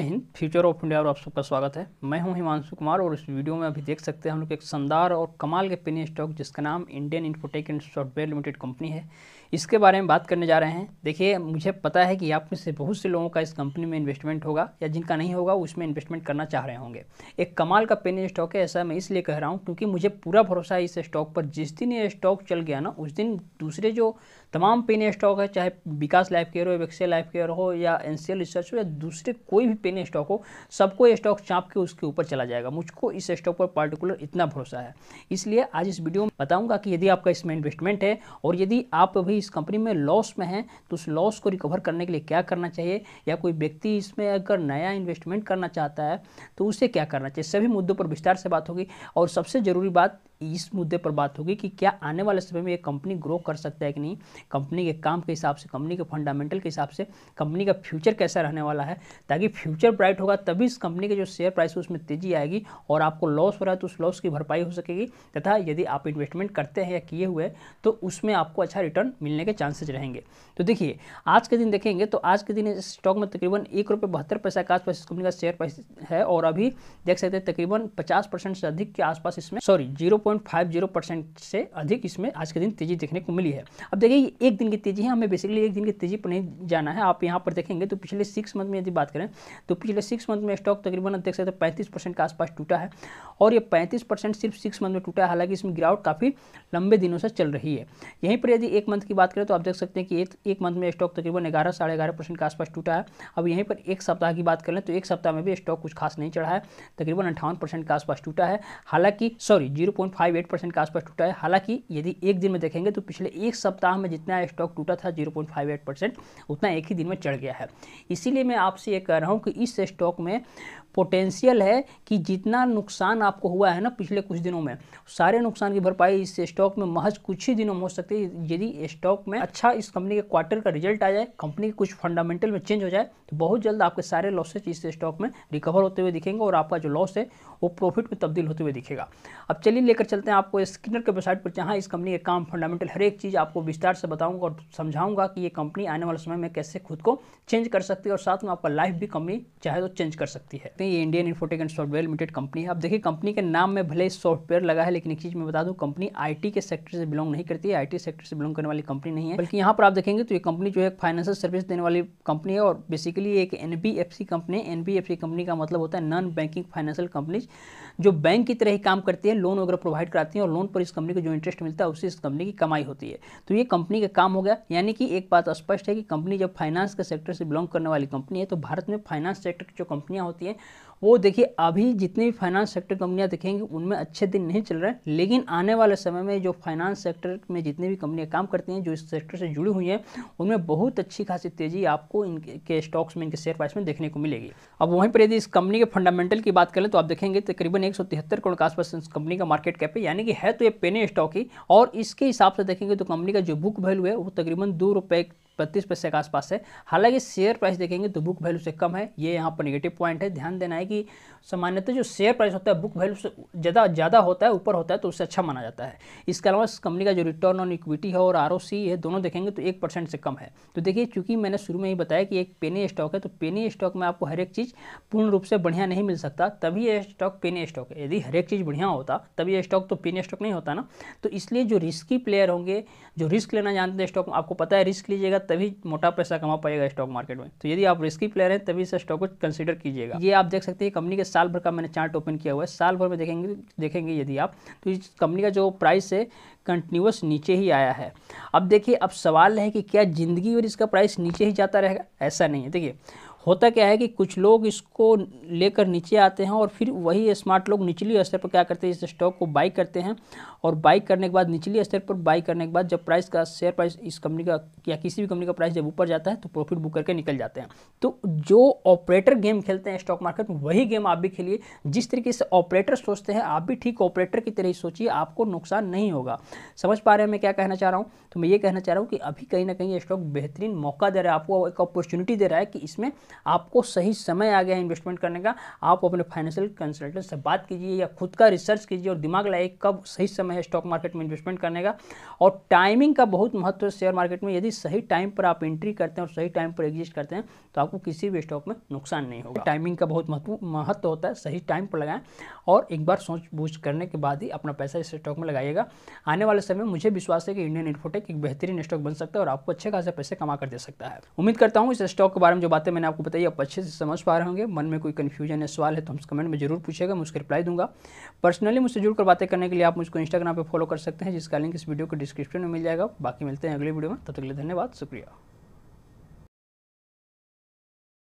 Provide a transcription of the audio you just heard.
जय Hind future of India और आप सबका स्वागत है मैं हूं हिमांशु कुमार और इस वीडियो में अभी देख सकते हैं हम लोग एक शानदार और कमाल के पेनी स्टॉक जिसका नाम Indian Infotech and software limited company है इसके बारे में बात करने जा रहे हैं देखिए मुझे पता है कि आप में से बहुत से लोगों का इस कंपनी में इन्वेस्टमेंट होगा या जिनका नहीं होगा उसमें इन्वेस्टमेंट करना चाह रहे होंगे एक कमाल का पेनी स्टॉक है ऐसा मैं इसलिए कह रहा हूँ क्योंकि मुझे पूरा भरोसा है इस स्टॉक पर जिस दिन ये स्टॉक चल गया ना उस दिन दूसरे जो तमाम पेनी स्टॉक है चाहे विकास लाइफ केयर हो वेक्सेल लाइफ केयर हो या एन रिसर्च हो या दूसरे कोई भी पेनी स्टॉक हो सबको ये स्टॉक चाँप के उसके ऊपर चला जाएगा मुझको इस स्टॉक पर पार्टिकुलर इतना भरोसा है इसलिए आज इस वीडियो में बताऊँगा कि यदि आपका इसमें इन्वेस्टमेंट है और यदि आप भी इस कंपनी में लॉस में है तो उस लॉस को रिकवर करने के लिए क्या करना चाहिए या कोई व्यक्ति इसमें अगर नया इन्वेस्टमेंट करना चाहता है तो उसे क्या करना चाहिए सभी मुद्दों पर विस्तार से बात होगी और सबसे ज़रूरी बात इस मुद्दे पर बात होगी कि क्या आने वाले समय में ये कंपनी ग्रो कर सकता है कि नहीं कंपनी के काम के हिसाब से कंपनी के फंडामेंटल के हिसाब से कंपनी का फ्यूचर कैसा रहने वाला है ताकि फ्यूचर ब्राइट होगा तभी इस कंपनी के जो शेयर प्राइस है उसमें तेजी आएगी और आपको लॉस हो रहा है तो उस लॉस की भरपाई हो सकेगी तथा यदि आप इन्वेस्टमेंट करते हैं या किए हुए तो उसमें आपको अच्छा रिटर्न मिलने के चांसेज रहेंगे तो देखिए आज के दिन देखेंगे तो आज के दिन स्टॉक में तकरीबन एक रुपये बहत्तर पैसा के आसपास इस कंपनी का शेयर प्राइस है और अभी देख सकते हैं तकरीबन पचास परसेंट से अधिक के आसपास इसमें सॉरी जीरो 0.50 परसेंट से अधिक इसमें आज के दिन तेज़ी देखने को मिली है अब देखिए एक दिन की तेज़ी है हमें बेसिकली एक दिन की तेज़ी पर नहीं जाना है आप यहाँ पर देखेंगे तो पिछले सिक्स मंथ में यदि बात करें तो पिछले सिक्स मंथ में स्टॉक तकरीबन देख सकते हैं पैंतीस परसेंट के आसपास टूटा है और ये पैंतीस परसेंट सिर्फ सिक्स मंथ में टूटा है हालांकि इसमें गिरावट काफ़ी लंबे दिनों से चल रही है यहीं पर यदि एक मंथ की बात करें तो आप देख सकते हैं कि एक एक मंथ में स्टॉक तकरीबन ग्यारह साढ़े ग्यारह परसेंट के आसपास टूटा है अब यहीं पर एक सप्ताह की बात करें तो एक सप्ताह में भी स्टॉक कुछ खास नहीं चढ़ा है तकरीबन अंठावन परसेंट के आसपास टूटा है हालांकि sorry zero point five eight percent के आसपास टूटा है हालांकि यदि एक दिन में देखेंगे तो पिछले एक सप्ताह में जितना स्टॉक टूटा था zero point five eight percent उतना एक ही दिन में चढ़ गया है इसीलिए मैं आपसे ये कह रहा हूँ कि इस स्टॉक में पोटेंशियल है कि जितना नुकसान आपको हुआ है ना पिछले कुछ दिनों में सारे नुकसान की भरपाई इस स्टॉक में महज कुछ ही दिनों में हो सकती है यदि स्टॉक में अच्छा इस कंपनी के क्वार्टर का रिजल्ट आ जाए कंपनी के कुछ फंडामेंटल में चेंज हो जाए तो बहुत जल्द आपके सारे लॉसेज इस स्टॉक में रिकवर होते हुए दिखेंगे और आपका जो लॉस है वो प्रॉफिट में तब्दील होते हुए दिखेगा अब चलिए लेकर चलते हैं आपको स्किनर के वेबसाइट पर जहाँ इस कंपनी के काम फंडामेंटल हर एक चीज़ आपको विस्तार से बताऊँगा और समझाऊंगा कि ये कंपनी आने वाले समय में कैसे खुद को चेंज कर सकती है और साथ में आपका लाइफ भी कंपनी चाहे तो चेंज कर सकती है सकते हैं ये Indian Infotech and software limited company है अब देखिए कंपनी के नाम में भले सॉफ्टवेयर लगा है लेकिन एक चीज़ मैं बता दूं कंपनी आईटी के सेक्टर से बिलोंग नहीं करती है आईटी सेक्टर से बिलोंग करने वाली कंपनी नहीं है बल्कि यहाँ पर आप देखेंगे तो ये कंपनी जो है फाइनेंशियल सर्विस देने वाली कंपनी है और बेसिकली एक एनबीएफसी कंपनी एनबीएफसी कंपनी का मतलब होता है नॉन बैंकिंग फाइनेंशियल कंपनीज जो बैंक की तरह ही काम करती है लोन वगैरह प्रोवाइड कराती है और लोन पर इस कंपनी को जो इंटरेस्ट मिलता है उससे इस कंपनी की कमाई होती है तो ये कंपनी का काम हो गया यानी कि एक बात स्पष्ट है कि कंपनी जब फाइनेंस के सेक्टर से बिलोंग करने वाली कंपनी है तो भारत में फाइनेंस सेक्टर की जो कंपनियां होती हैं वो देखिए अभी जितनी भी फाइनेंस सेक्टर कंपनियां देखेंगे उनमें अच्छे दिन नहीं चल रहे लेकिन आने वाले समय में जो फाइनेंस सेक्टर में जितनी भी कंपनियां काम करती हैं जो इस सेक्टर से जुड़ी हुई हैं उनमें बहुत अच्छी खासी तेज़ी आपको इनके स्टॉक्स में इनके शेयर प्राइस में देखने को मिलेगी अब वहीं पर यदि इस कंपनी के फंडामेंटल की बात करें तो आप देखेंगे तकरीबन एक करोड़ के आसपास इस कंपनी का मार्केट कैप है यानी कि है तो ये पेने स्टॉक ही और इसके हिसाब से देखेंगे तो कंपनी का जो बुक वैल्यू है वो तकरीबन दो रुपये बत्तीस पैसे के आसपास है हालांकि शेयर प्राइस देखेंगे तो बुक वैल्यू से कम है ये यहाँ पर निगेटिव पॉइंट है ध्यान देना है कि सामान्यतः जो शेयर प्राइस होता है बुक वैल्यू से ज़्यादा ज़्यादा होता है ऊपर होता है तो उससे अच्छा माना जाता है इसके अलावा इस कंपनी का जो रिटर्न ऑन इक्विटी है और आर ये दोनों देखेंगे तो एक से कम है तो देखिए चूंकि मैंने शुरू में ही बताया कि एक पेनी स्टॉक है तो पेनी स्टॉक में आपको हर एक चीज़ पूर्ण रूप से बढ़िया नहीं मिल सकता तभी ये स्टॉक पेनी स्टॉक है यदि हर एक चीज़ बढ़िया होता तभी ये स्टॉक तो पेनी स्टॉक नहीं होता ना तो इसलिए जो रिस्की प्लेयर होंगे जो रिस्क लेना जानते हैं स्टॉक आपको पता है रिस्क लीजिएगा तभी मोटा पैसा कमा पाएगा स्टॉक मार्केट में तो यदि आप रिस्की प्लेयर हैं तभी इस स्टॉक को कंसिडर कीजिएगा ये आप देख सकते हैं कंपनी के साल भर का मैंने चार्ट ओपन किया हुआ है साल भर में देखेंगे देखेंगे यदि आप तो इस कंपनी का जो प्राइस है कंटिन्यूस नीचे ही आया है अब देखिए अब सवाल है कि क्या ज़िंदगी और इसका प्राइस नीचे ही जाता रहेगा ऐसा नहीं है देखिए होता क्या है कि कुछ लोग इसको लेकर नीचे आते हैं और फिर वही स्मार्ट लोग निचली स्तर पर क्या करते हैं इस स्टॉक को बाई करते हैं और बाई करने के बाद निचली स्तर पर बाई करने के बाद जब प्राइस का शेयर प्राइस इस कंपनी का या किसी भी कंपनी का प्राइस जब ऊपर जाता है तो प्रॉफिट बुक करके निकल जाते हैं तो जो ऑपरेटर गेम खेलते हैं स्टॉक मार्केट में वही गेम आप भी खेलिए जिस तरीके से ऑपरेटर सोचते हैं आप भी ठीक ऑपरेटर की तरह ही सोचिए आपको नुकसान नहीं होगा समझ पा रहे हैं मैं क्या कहना चाह रहा हूँ तो मैं ये कहना चाह रहा हूँ कि अभी कहीं ना कहीं ये स्टॉक बेहतरीन मौका दे रहा है आपको एक अपॉर्चुनिटी दे रहा है कि इसमें आपको सही समय आ गया है इन्वेस्टमेंट करने का आप अपने फाइनेंशियल कंसल्टेंट से बात कीजिए या खुद का रिसर्च कीजिए और दिमाग लाइए कब सही समय है स्टॉक मार्केट में इन्वेस्टमेंट करने का और टाइमिंग का बहुत महत्व है शेयर मार्केट में यदि सही टाइम पर आप एंट्री करते हैं और सही टाइम पर एग्जिट करते हैं तो आपको किसी भी स्टॉक में नुकसान नहीं होगा टाइमिंग का बहुत महत्व महत्व होता है सही टाइम पर लगाएं और एक बार सोच बूझ करने के बाद ही अपना पैसा इस स्टॉक में लगाइएगा आने वाले समय में मुझे विश्वास है कि इंडियन इन्फोटेक एक बेहतरीन स्टॉक बन सकता है और आपको अच्छे खासे पैसे कमा कर दे सकता है उम्मीद करता हूँ इस स्टॉक के बारे में जो बातें मैंने आपको आपको बताइए आप अच्छे से समझ पा रहे होंगे मन में कोई कन्फ्यूजन या सवाल है तो हमसे कमेंट में जरूर पूछेगा मैं उसके रिप्लाई दूंगा पर्सनली मुझसे जुड़कर बातें करने के लिए आप मुझको इंस्टाग्राम पर फॉलो कर सकते हैं जिसका लिंक इस वीडियो को डिस्क्रिप्शन में मिल जाएगा बाकी मिलते हैं अगले वीडियो में तब तक के लिए धन्यवाद शुक्रिया